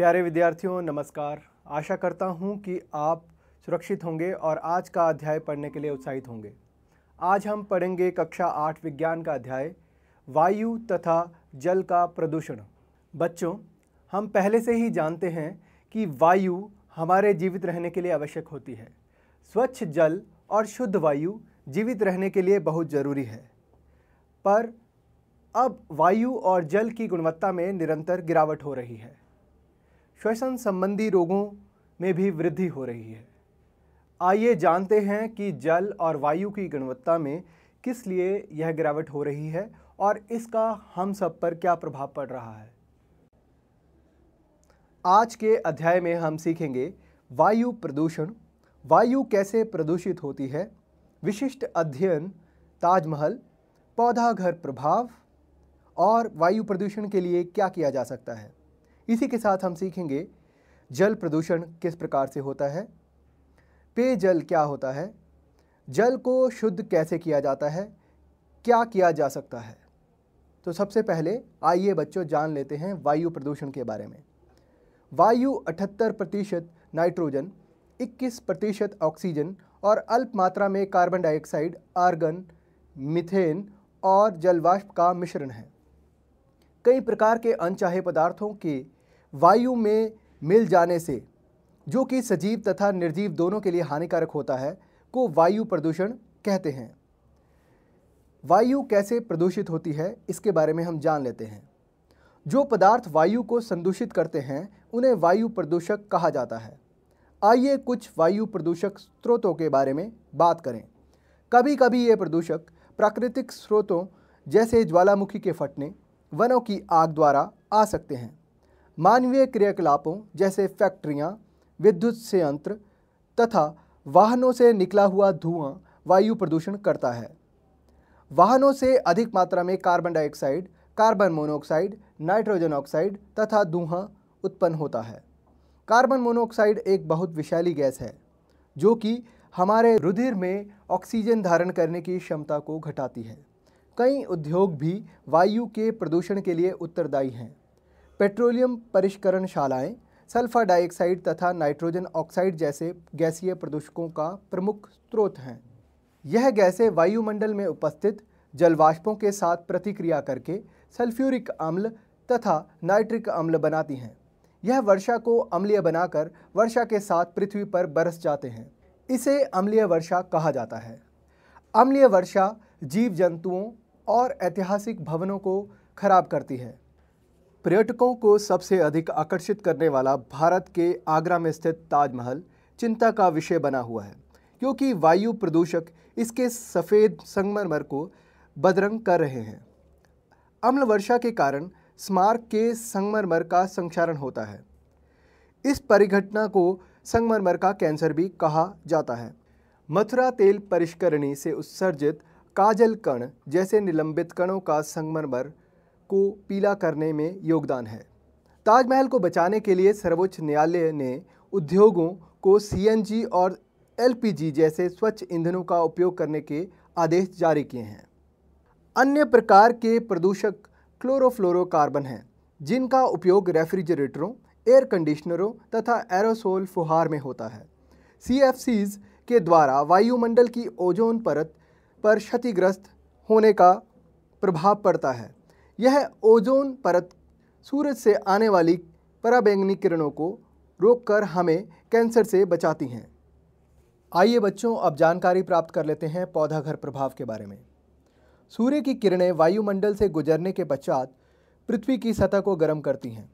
प्यारे विद्यार्थियों नमस्कार आशा करता हूँ कि आप सुरक्षित होंगे और आज का अध्याय पढ़ने के लिए उत्साहित होंगे आज हम पढ़ेंगे कक्षा आठ विज्ञान का अध्याय वायु तथा जल का प्रदूषण बच्चों हम पहले से ही जानते हैं कि वायु हमारे जीवित रहने के लिए आवश्यक होती है स्वच्छ जल और शुद्ध वायु जीवित रहने के लिए बहुत ज़रूरी है पर अब वायु और जल की गुणवत्ता में निरंतर गिरावट हो रही है श्वसन संबंधी रोगों में भी वृद्धि हो रही है आइए जानते हैं कि जल और वायु की गुणवत्ता में किस लिए यह गिरावट हो रही है और इसका हम सब पर क्या प्रभाव पड़ रहा है आज के अध्याय में हम सीखेंगे वायु प्रदूषण वायु कैसे प्रदूषित होती है विशिष्ट अध्ययन ताजमहल पौधा घर प्रभाव और वायु प्रदूषण के लिए क्या किया जा सकता है इसी के साथ हम सीखेंगे जल प्रदूषण किस प्रकार से होता है पेयजल क्या होता है जल को शुद्ध कैसे किया जाता है क्या किया जा सकता है तो सबसे पहले आइए बच्चों जान लेते हैं वायु प्रदूषण के बारे में वायु 78 प्रतिशत नाइट्रोजन 21 प्रतिशत ऑक्सीजन और अल्प मात्रा में कार्बन डाइऑक्साइड आर्गन मिथेन और जलवाष्प का मिश्रण है कई प्रकार के अनचाहे पदार्थों के वायु में मिल जाने से जो कि सजीव तथा निर्जीव दोनों के लिए हानिकारक होता है को वायु प्रदूषण कहते हैं वायु कैसे प्रदूषित होती है इसके बारे में हम जान लेते हैं जो पदार्थ वायु को संदूषित करते हैं उन्हें वायु प्रदूषक कहा जाता है आइए कुछ वायु प्रदूषक स्रोतों के बारे में बात करें कभी कभी ये प्रदूषक प्राकृतिक स्रोतों जैसे ज्वालामुखी के फटने वनों की आग द्वारा आ सकते हैं मानवीय क्रियाकलापों जैसे फैक्ट्रियाँ विद्युत संयंत्र तथा वाहनों से निकला हुआ धुआं वायु प्रदूषण करता है वाहनों से अधिक मात्रा में carbon dioxide carbon monoxide nitrogen oxide तथा धुआं उत्पन्न होता है कार्बन मोनोऑक्साइड एक बहुत विषैली गैस है जो कि हमारे रुधिर में ऑक्सीजन धारण करने की क्षमता को घटाती है कई उद्योग भी वायु के प्रदूषण के लिए उत्तरदायी हैं पेट्रोलियम परिष्करण शालाएं सल्फ़र डाइऑक्साइड तथा नाइट्रोजन ऑक्साइड जैसे गैसीय प्रदूषकों का प्रमुख स्रोत हैं यह गैसें वायुमंडल में उपस्थित जलवाष्पों के साथ प्रतिक्रिया करके सल्फ्यूरिक अम्ल तथा नाइट्रिक अम्ल बनाती हैं यह वर्षा को अम्लीय बनाकर वर्षा के साथ पृथ्वी पर बरस जाते हैं इसे अम्लीय वर्षा कहा जाता है अम्लीय वर्षा जीव जंतुओं और ऐतिहासिक भवनों को खराब करती है पर्यटकों को सबसे अधिक आकर्षित करने वाला भारत के आगरा में स्थित ताजमहल चिंता का विषय बना हुआ है क्योंकि वायु प्रदूषक इसके सफ़ेद संगमरमर को बदरंग कर रहे हैं अम्ल वर्षा के कारण स्मारक के संगमरमर का संक्षारण होता है इस परिघटना को संगमरमर का कैंसर भी कहा जाता है मथुरा तेल परिष्करणी से उत्सर्जित काजल कण जैसे निलंबित कणों का संगमरमर को पीला करने में योगदान है ताजमहल को बचाने के लिए सर्वोच्च न्यायालय ने उद्योगों को सीएनजी और एलपीजी जैसे स्वच्छ ईंधनों का उपयोग करने के आदेश जारी किए हैं अन्य प्रकार के प्रदूषक क्लोरोफ्लोरोकार्बन हैं जिनका उपयोग रेफ्रिजरेटरों एयर कंडीशनरों तथा एरोसोल फुहार में होता है सी के द्वारा वायुमंडल की ओजोन परत पर क्षतिग्रस्त होने का प्रभाव पड़ता है यह ओजोन परत सूरज से आने वाली पराबैंगनी किरणों को रोककर हमें कैंसर से बचाती हैं आइए बच्चों अब जानकारी प्राप्त कर लेते हैं पौधा घर प्रभाव के बारे में सूर्य की किरणें वायुमंडल से गुजरने के पश्चात पृथ्वी की सतह को गर्म करती हैं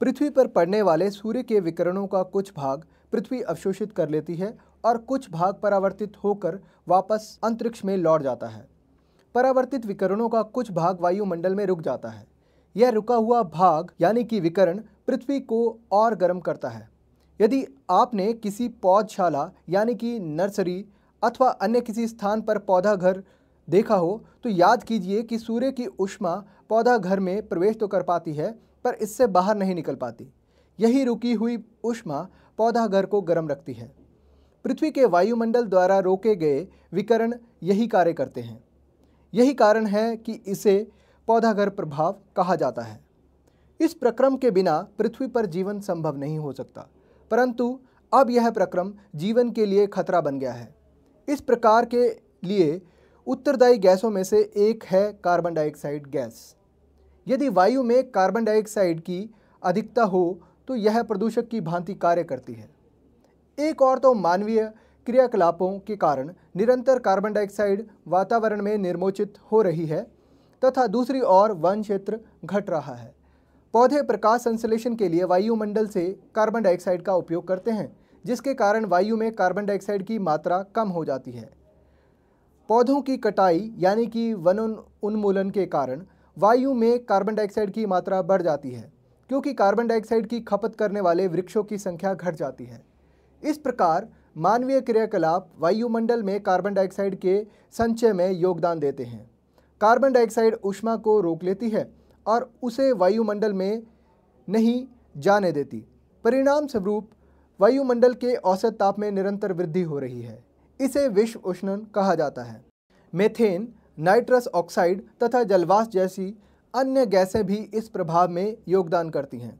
पृथ्वी पर पड़ने वाले सूर्य के विकिरणों का कुछ भाग पृथ्वी अवशोषित कर लेती है और कुछ भाग परावर्तित होकर वापस अंतरिक्ष में लौट जाता है परावर्तित विकरणों का कुछ भाग वायुमंडल में रुक जाता है यह रुका हुआ भाग यानी कि विकरण पृथ्वी को और गर्म करता है यदि आपने किसी पौधशाला यानी कि नर्सरी अथवा अन्य किसी स्थान पर पौधा घर देखा हो तो याद कीजिए कि सूर्य की उष्मा पौधा घर में प्रवेश तो कर पाती है पर इससे बाहर नहीं निकल पाती यही रुकी हुई उष्मा पौधा घर को गर्म रखती है पृथ्वी के वायुमंडल द्वारा रोके गए विकरण यही कार्य करते हैं यही कारण है कि इसे पौधाघर प्रभाव कहा जाता है इस प्रक्रम के बिना पृथ्वी पर जीवन संभव नहीं हो सकता परंतु अब यह प्रक्रम जीवन के लिए खतरा बन गया है इस प्रकार के लिए उत्तरदायी गैसों में से एक है कार्बन डाइऑक्साइड गैस यदि वायु में कार्बन डाइऑक्साइड की अधिकता हो तो यह प्रदूषक की भांति कार्य करती है एक और तो मानवीय क्रियाकलापों के कारण निरंतर कार्बन डाइऑक्साइड वातावरण में निर्मोचित हो रही है तथा दूसरी ओर वन क्षेत्र घट रहा है पौधे प्रकाश संश्लेषण के लिए वायुमंडल से कार्बन डाइऑक्साइड का उपयोग करते हैं जिसके कारण वायु में कार्बन डाइऑक्साइड की मात्रा कम हो जाती है पौधों की कटाई यानी कि वन उन्मूलन के कारण वायु में कार्बन डाइऑक्साइड की मात्रा बढ़ जाती है क्योंकि कार्बन डाइऑक्साइड की खपत करने वाले वृक्षों की संख्या घट जाती है इस प्रकार मानवीय क्रियाकलाप वायुमंडल में कार्बन डाइऑक्साइड के संचय में योगदान देते हैं कार्बन डाइऑक्साइड उष्मा को रोक लेती है और उसे वायुमंडल में नहीं जाने देती परिणाम स्वरूप वायुमंडल के औसत ताप में निरंतर वृद्धि हो रही है इसे विश्व उष्णन कहा जाता है मेथेन नाइट्रस ऑक्साइड तथा जलवास जैसी अन्य गैसें भी इस प्रभाव में योगदान करती हैं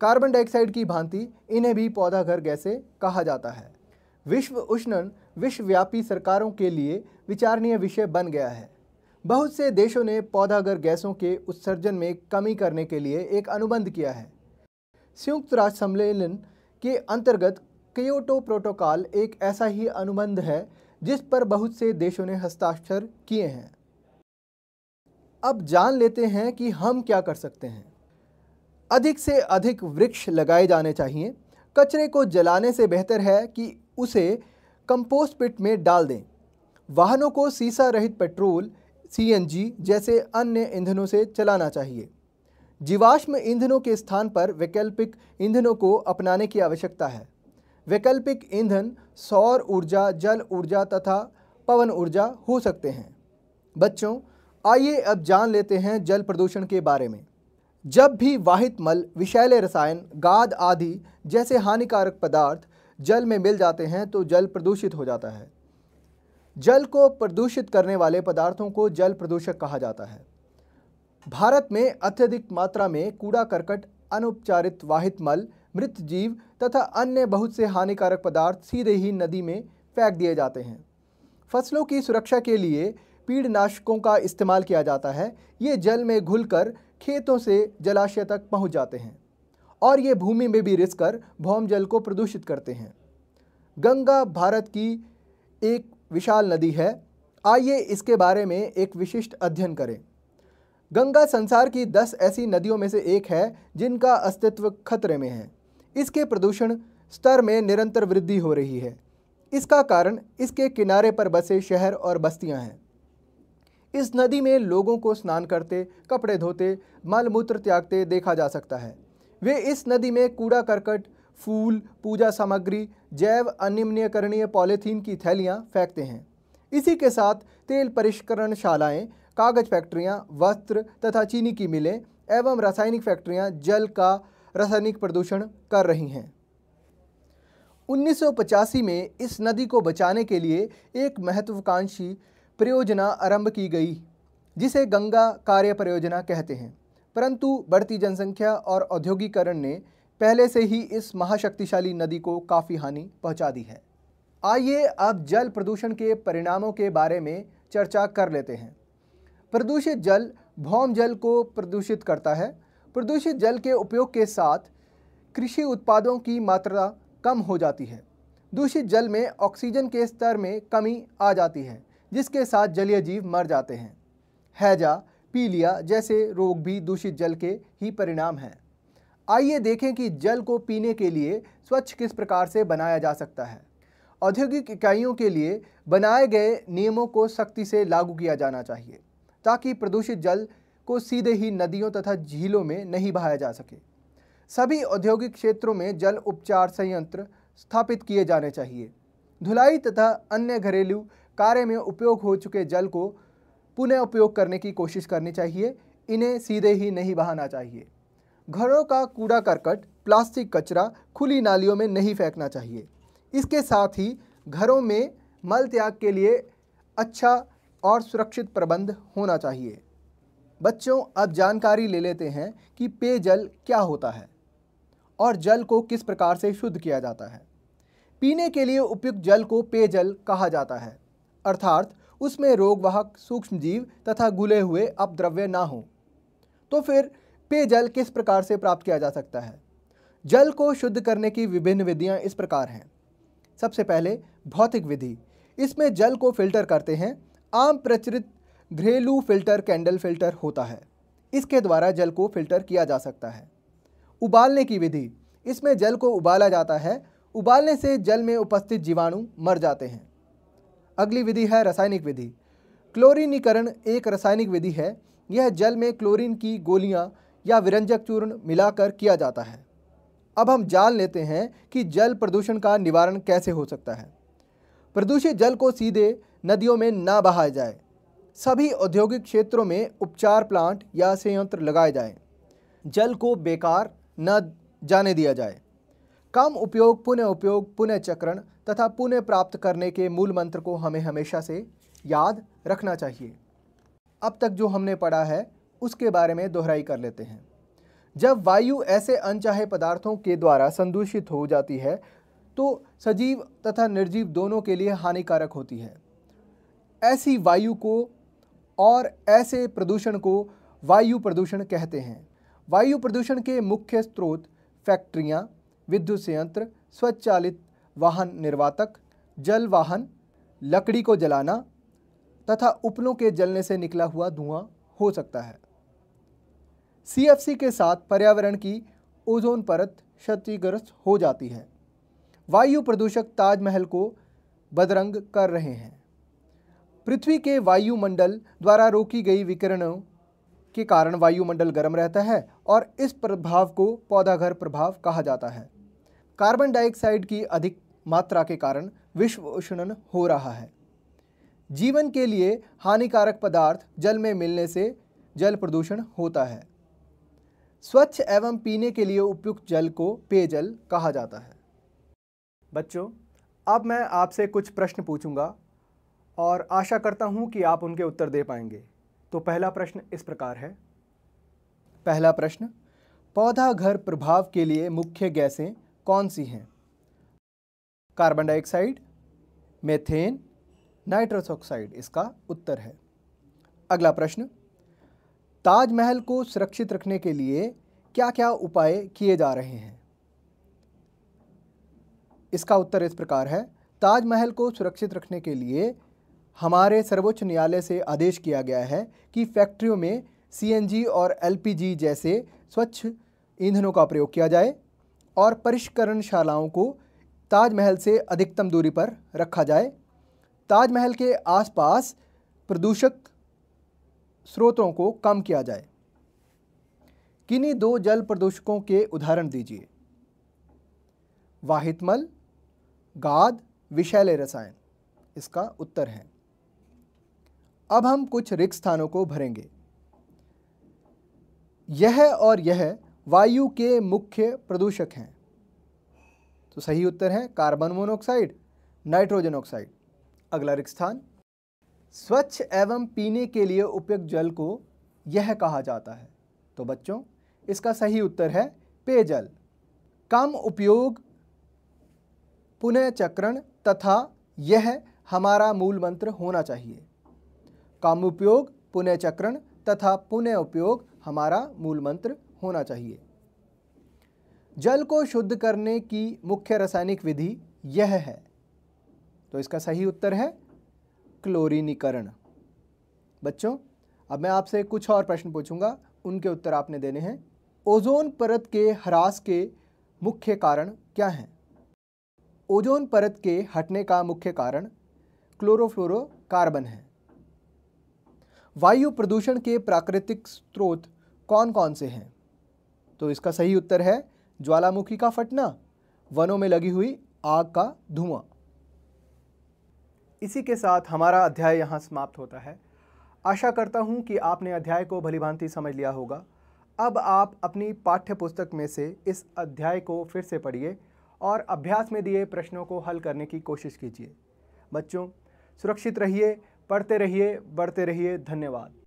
कार्बन डाइऑक्साइड की भांति इन्हें भी पौधा घर गैसें कहा जाता है विश्व उष्णन विश्वव्यापी सरकारों के लिए विचारणीय विषय बन गया है बहुत से देशों ने पौधागर गैसों के उत्सर्जन में कमी करने के लिए एक अनुबंध किया है संयुक्त राष्ट्र सम्मेलन के अंतर्गत क्योटो प्रोटोकॉल एक ऐसा ही अनुबंध है जिस पर बहुत से देशों ने हस्ताक्षर किए हैं अब जान लेते हैं कि हम क्या कर सकते हैं अधिक से अधिक वृक्ष लगाए जाने चाहिए कचरे को जलाने से बेहतर है कि उसे कंपोस्ट पिट में डाल दें वाहनों को सीसा रहित पेट्रोल सीएनजी जैसे अन्य ईंधनों से चलाना चाहिए जीवाश्म ईंधनों के स्थान पर वैकल्पिक ईंधनों को अपनाने की आवश्यकता है वैकल्पिक ईंधन सौर ऊर्जा जल ऊर्जा तथा पवन ऊर्जा हो सकते हैं बच्चों आइए अब जान लेते हैं जल प्रदूषण के बारे में जब भी वाहित मल विषैले रसायन गाद आदि जैसे हानिकारक पदार्थ जल में मिल जाते हैं तो जल प्रदूषित हो जाता है जल को प्रदूषित करने वाले पदार्थों को जल प्रदूषक कहा जाता है भारत में अत्यधिक मात्रा में कूड़ा करकट अनुपचारित वाहित मल मृत जीव तथा अन्य बहुत से हानिकारक पदार्थ सीधे ही नदी में फेंक दिए जाते हैं फसलों की सुरक्षा के लिए पीड़नाशकों का इस्तेमाल किया जाता है ये जल में घुलकर खेतों से जलाशय तक पहुंच जाते हैं और ये भूमि में भी रिसकर भौम जल को प्रदूषित करते हैं गंगा भारत की एक विशाल नदी है आइए इसके बारे में एक विशिष्ट अध्ययन करें गंगा संसार की दस ऐसी नदियों में से एक है जिनका अस्तित्व खतरे में है इसके प्रदूषण स्तर में निरंतर वृद्धि हो रही है इसका कारण इसके किनारे पर बसे शहर और बस्तियां हैं इस नदी में लोगों को स्नान करते कपड़े धोते मलमूत्र त्यागते देखा जा सकता है वे इस नदी में कूड़ा करकट फूल पूजा सामग्री जैव अनिम्नकरणीय पॉलीथीन की थैलियाँ फेंकते हैं इसी के साथ तेल परिष्करण शालाएँ कागज फैक्ट्रियाँ वस्त्र तथा चीनी की मिलें एवं रासायनिक फैक्ट्रियाँ जल का रासायनिक प्रदूषण कर रही हैं उन्नीस में इस नदी को बचाने के लिए एक महत्वाकांक्षी परियोजना आरंभ की गई जिसे गंगा कार्य परियोजना कहते हैं परंतु बढ़ती जनसंख्या और औद्योगिकरण ने पहले से ही इस महाशक्तिशाली नदी को काफ़ी हानि पहुंचा दी है आइए अब जल प्रदूषण के परिणामों के बारे में चर्चा कर लेते हैं प्रदूषित जल भौम जल को प्रदूषित करता है प्रदूषित जल के उपयोग के साथ कृषि उत्पादों की मात्रा कम हो जाती है दूषित जल में ऑक्सीजन के स्तर में कमी आ जाती है जिसके साथ जलीय जीव मर जाते हैं हैजा पीलिया जैसे रोग भी दूषित जल के ही परिणाम हैं आइए देखें कि जल को पीने के लिए स्वच्छ किस प्रकार से बनाया जा सकता है औद्योगिक इकाइयों के लिए बनाए गए नियमों को सख्ती से लागू किया जाना चाहिए ताकि प्रदूषित जल को सीधे ही नदियों तथा झीलों में नहीं बहाया जा सके सभी औद्योगिक क्षेत्रों में जल उपचार संयंत्र स्थापित किए जाने चाहिए धुलाई तथा अन्य घरेलू कार्य में उपयोग हो चुके जल को पुनः उपयोग करने की कोशिश करनी चाहिए इन्हें सीधे ही नहीं बहाना चाहिए घरों का कूड़ा करकट प्लास्टिक कचरा खुली नालियों में नहीं फेंकना चाहिए इसके साथ ही घरों में मल त्याग के लिए अच्छा और सुरक्षित प्रबंध होना चाहिए बच्चों अब जानकारी ले लेते हैं कि पेयजल क्या होता है और जल को किस प्रकार से शुद्ध किया जाता है पीने के लिए उपयुक्त जल को पेयजल कहा जाता है अर्थात उसमें रोगवाहक सूक्ष्म जीव तथा गुले हुए अपद्रव्य ना हों तो फिर पेयजल किस प्रकार से प्राप्त किया जा सकता है जल को शुद्ध करने की विभिन्न विधियाँ इस प्रकार हैं सबसे पहले भौतिक विधि इसमें जल को फिल्टर करते हैं आम प्रचलित घरेलू फिल्टर कैंडल फिल्टर होता है इसके द्वारा जल को फिल्टर किया जा सकता है उबालने की विधि इसमें जल को उबाला जाता है उबालने से जल में उपस्थित जीवाणु मर जाते हैं अगली विधि है रासायनिक विधि क्लोरीनीकरण एक रासायनिक विधि है यह जल में क्लोरीन की गोलियां या विरंजक चूर्ण मिलाकर किया जाता है अब हम जान लेते हैं कि जल प्रदूषण का निवारण कैसे हो सकता है प्रदूषित जल को सीधे नदियों में ना बहाया जाए सभी औद्योगिक क्षेत्रों में उपचार प्लांट या संयंत्र लगाए जाएं। जल को बेकार न जाने दिया जाए कम उपयोग पुनः उपयोग पुनः चक्रण तथा पुण्य प्राप्त करने के मूल मंत्र को हमें हमेशा से याद रखना चाहिए अब तक जो हमने पढ़ा है उसके बारे में दोहराई कर लेते हैं जब वायु ऐसे अनचाहे पदार्थों के द्वारा संदूषित हो जाती है तो सजीव तथा निर्जीव दोनों के लिए हानिकारक होती है ऐसी वायु को और ऐसे प्रदूषण को वायु प्रदूषण कहते हैं वायु प्रदूषण के मुख्य स्रोत फैक्ट्रियाँ विद्युत संयंत्र स्वचालित वाहन निर्वातक जल वाहन लकड़ी को जलाना तथा उपलों के जलने से निकला हुआ धुआं हो सकता है सीएफसी के साथ पर्यावरण की ओजोन परत क्षतिग्रस्त हो जाती है वायु प्रदूषक ताजमहल को बदरंग कर रहे हैं पृथ्वी के वायुमंडल द्वारा रोकी गई विकिरणों के कारण वायुमंडल गर्म रहता है और इस प्रभाव को पौधाघर प्रभाव कहा जाता है कार्बन डाइऑक्साइड की अधिक मात्रा के कारण विश्व उष्णन हो रहा है जीवन के लिए हानिकारक पदार्थ जल में मिलने से जल प्रदूषण होता है स्वच्छ एवं पीने के लिए उपयुक्त जल को पेयजल कहा जाता है बच्चों अब मैं आपसे कुछ प्रश्न पूछूंगा और आशा करता हूं कि आप उनके उत्तर दे पाएंगे तो पहला प्रश्न इस प्रकार है पहला प्रश्न पौधा घर प्रभाव के लिए मुख्य गैसें कौन सी हैं carbon dioxide methane nitrous oxide इसका उत्तर है अगला प्रश्न ताजमहल को सुरक्षित रखने के लिए क्या क्या उपाय किए जा रहे हैं इसका उत्तर इस प्रकार है ताजमहल को सुरक्षित रखने के लिए हमारे सर्वोच्च न्यायालय से आदेश किया गया है कि फैक्ट्रियों में सीएनजी और एलपीजी जैसे स्वच्छ ईंधनों का प्रयोग किया जाए और परिष्करण शालाओं को ताजमहल से अधिकतम दूरी पर रखा जाए ताजमहल के आसपास प्रदूषक स्रोतों को कम किया जाए किन्हीं दो जल प्रदूषकों के उदाहरण दीजिए वाहितमल गाद विषैले रसायन इसका उत्तर है अब हम कुछ रिक्त स्थानों को भरेंगे यह और यह वायु के मुख्य प्रदूषक हैं तो सही उत्तर है कार्बन मोनोऑक्साइड नाइट्रोजन ऑक्साइड अगला रिक्त स्थान स्वच्छ एवं पीने के लिए उपयुक्त जल को यह कहा जाता है तो बच्चों इसका सही उत्तर है पेयजल कम उपयोग पुनः चक्रण तथा यह हमारा मूल मंत्र होना चाहिए काम उपयोग पुनः चक्रण तथा पुनः उपयोग हमारा मूल मंत्र होना चाहिए जल को शुद्ध करने की मुख्य रासायनिक विधि यह है तो इसका सही उत्तर है क्लोरीनीकरण बच्चों अब मैं आपसे कुछ और प्रश्न पूछूंगा उनके उत्तर आपने देने हैं ओजोन परत के ह्रास के मुख्य कारण क्या हैं ओजोन परत के हटने का मुख्य कारण क्लोरोफ्लोरोकार्बन है वायु प्रदूषण के प्राकृतिक स्रोत कौन कौन से हैं तो इसका सही उत्तर है ज्वालामुखी का फटना वनों में लगी हुई आग का धुआं इसी के साथ हमारा अध्याय यहाँ समाप्त होता है आशा करता हूँ कि आपने अध्याय को भलीभांति समझ लिया होगा अब आप अपनी पाठ्य पुस्तक में से इस अध्याय को फिर से पढ़िए और अभ्यास में दिए प्रश्नों को हल करने की कोशिश कीजिए बच्चों सुरक्षित रहिए पढ़ते रहिए बढ़ते रहिए धन्यवाद